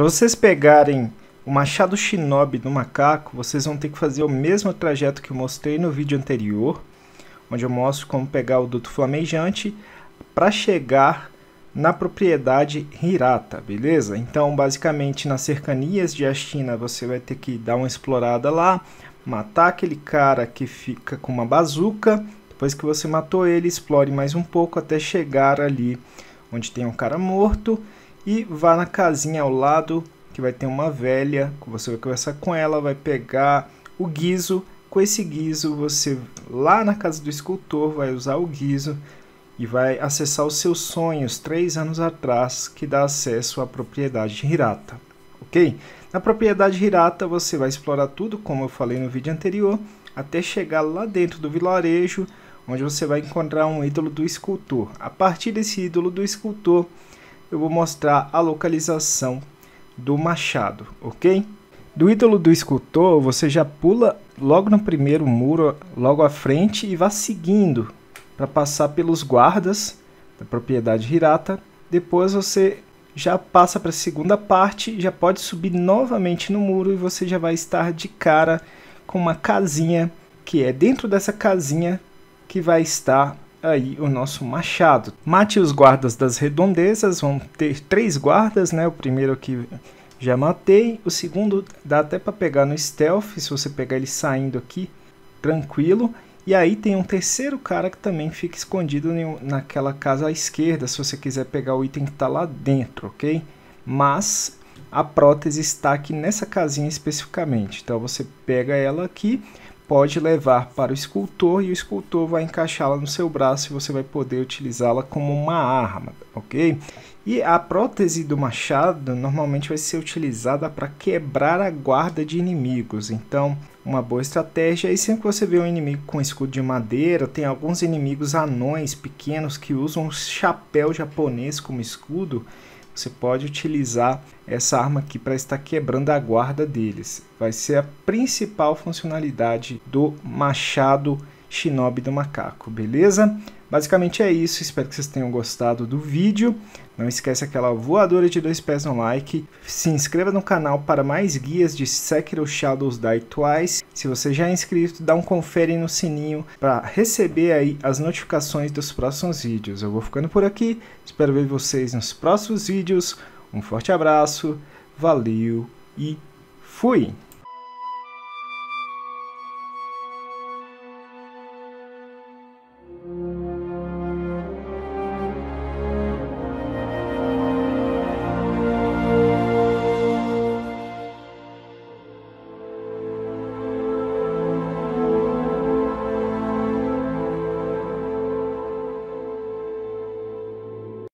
Para vocês pegarem o machado shinobi do macaco, vocês vão ter que fazer o mesmo trajeto que eu mostrei no vídeo anterior, onde eu mostro como pegar o duto flamejante para chegar na propriedade Hirata, beleza? Então, basicamente, nas cercanias de Ashina, você vai ter que dar uma explorada lá, matar aquele cara que fica com uma bazuca, depois que você matou ele, explore mais um pouco até chegar ali onde tem um cara morto, e vá na casinha ao lado, que vai ter uma velha, você vai conversar com ela, vai pegar o guiso. Com esse guiso, você lá na casa do escultor vai usar o guiso e vai acessar os seus sonhos três anos atrás, que dá acesso à propriedade Hirata. Ok? Na propriedade Hirata, você vai explorar tudo, como eu falei no vídeo anterior, até chegar lá dentro do vilarejo, onde você vai encontrar um ídolo do escultor. A partir desse ídolo do escultor, eu vou mostrar a localização do machado, ok? Do ídolo do escultor, você já pula logo no primeiro muro, logo à frente, e vá seguindo para passar pelos guardas da propriedade Hirata. Depois você já passa para a segunda parte, já pode subir novamente no muro e você já vai estar de cara com uma casinha que é dentro dessa casinha que vai estar aí o nosso machado. Mate os guardas das redondezas, vão ter três guardas, né? O primeiro aqui já matei, o segundo dá até para pegar no stealth, se você pegar ele saindo aqui, tranquilo. E aí tem um terceiro cara que também fica escondido naquela casa à esquerda, se você quiser pegar o item que está lá dentro, ok? Mas a prótese está aqui nessa casinha especificamente, então você pega ela aqui, pode levar para o escultor e o escultor vai encaixá-la no seu braço e você vai poder utilizá-la como uma arma, ok? E a prótese do machado normalmente vai ser utilizada para quebrar a guarda de inimigos, então uma boa estratégia. E sempre que você vê um inimigo com escudo de madeira, tem alguns inimigos anões pequenos que usam um chapéu japonês como escudo, você pode utilizar essa arma aqui para estar quebrando a guarda deles. Vai ser a principal funcionalidade do machado Shinobi do Macaco, beleza? Basicamente é isso, espero que vocês tenham gostado do vídeo. Não esquece aquela voadora de dois pés no like. Se inscreva no canal para mais guias de Sekiro Shadows Die Twice se você já é inscrito, dá um confere no sininho para receber aí as notificações dos próximos vídeos. Eu vou ficando por aqui, espero ver vocês nos próximos vídeos. Um forte abraço, valeu e fui!